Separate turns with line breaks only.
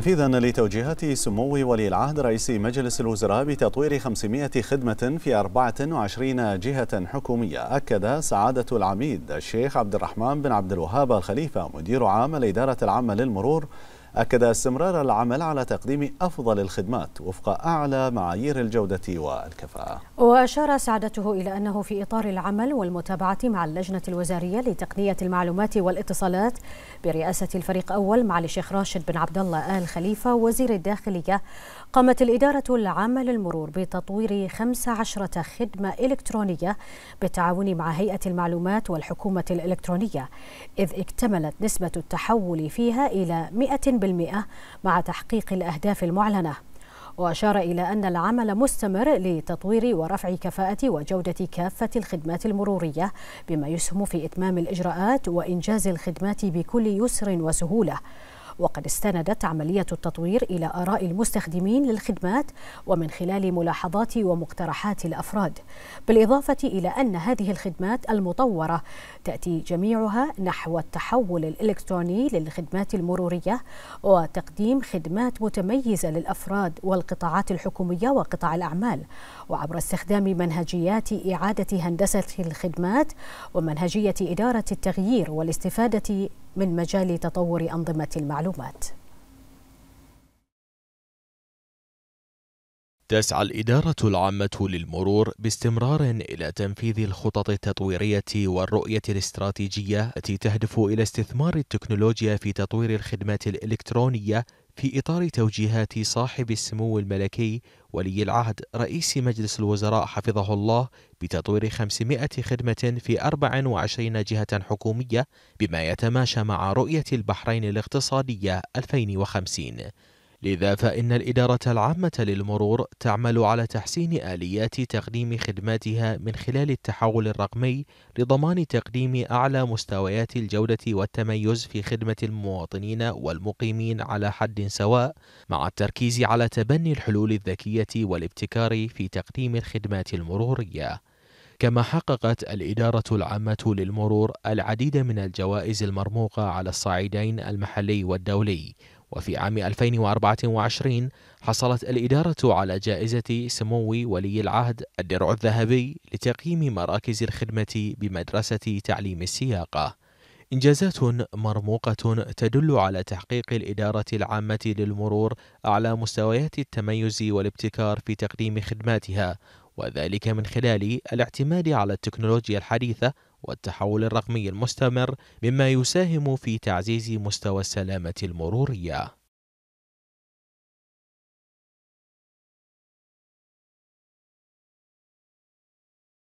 تنفيذا لتوجيهات سمو ولي العهد رئيس مجلس الوزراء بتطوير 500 خدمة في 24 جهة حكومية أكد سعادة العميد الشيخ عبد الرحمن بن عبد الوهاب الخليفة مدير عام الإدارة العامة للمرور أكد استمرار العمل على تقديم أفضل الخدمات وفق أعلى معايير الجودة والكفاءة
وأشار سعادته إلى أنه في إطار العمل والمتابعة مع اللجنة الوزارية لتقنية المعلومات والاتصالات برئاسة الفريق أول مع الشيخ راشد بن عبد الله آل خليفة وزير الداخلية قامت الإدارة العامة للمرور بتطوير 15 خدمة إلكترونية بالتعاون مع هيئة المعلومات والحكومة الإلكترونية إذ اكتملت نسبة التحول فيها إلى 100 مع تحقيق الأهداف المعلنة وأشار إلى أن العمل مستمر لتطوير ورفع كفاءة وجودة كافة الخدمات المرورية بما يسهم في إتمام الإجراءات وإنجاز الخدمات بكل يسر وسهولة وقد استندت عملية التطوير إلى آراء المستخدمين للخدمات ومن خلال ملاحظات ومقترحات الأفراد بالإضافة إلى أن هذه الخدمات المطورة تأتي جميعها نحو التحول الإلكتروني للخدمات المرورية وتقديم خدمات متميزة للأفراد والقطاعات الحكومية وقطاع الأعمال وعبر استخدام منهجيات إعادة هندسة الخدمات ومنهجية إدارة التغيير والاستفادة من مجال تطور أنظمة المعلومات
تسعى الإدارة العامة للمرور باستمرار إلى تنفيذ الخطط التطويرية والرؤية الاستراتيجية التي تهدف إلى استثمار التكنولوجيا في تطوير الخدمات الإلكترونية في إطار توجيهات صاحب السمو الملكي ولي العهد رئيس مجلس الوزراء حفظه الله بتطوير 500 خدمة في 24 جهة حكومية بما يتماشى مع رؤية البحرين الاقتصادية 2050 لذا فإن الإدارة العامة للمرور تعمل على تحسين آليات تقديم خدماتها من خلال التحول الرقمي لضمان تقديم أعلى مستويات الجودة والتميز في خدمة المواطنين والمقيمين على حد سواء مع التركيز على تبني الحلول الذكية والابتكار في تقديم الخدمات المرورية كما حققت الإدارة العامة للمرور العديد من الجوائز المرموقة على الصعيدين المحلي والدولي وفي عام 2024 حصلت الإدارة على جائزة سمو ولي العهد الدرع الذهبي لتقييم مراكز الخدمة بمدرسة تعليم السياقة إنجازات مرموقة تدل على تحقيق الإدارة العامة للمرور أعلى مستويات التميز والابتكار في تقديم خدماتها وذلك من خلال الاعتماد على التكنولوجيا الحديثة والتحول الرقمي المستمر مما يساهم في تعزيز مستوى السلامة المرورية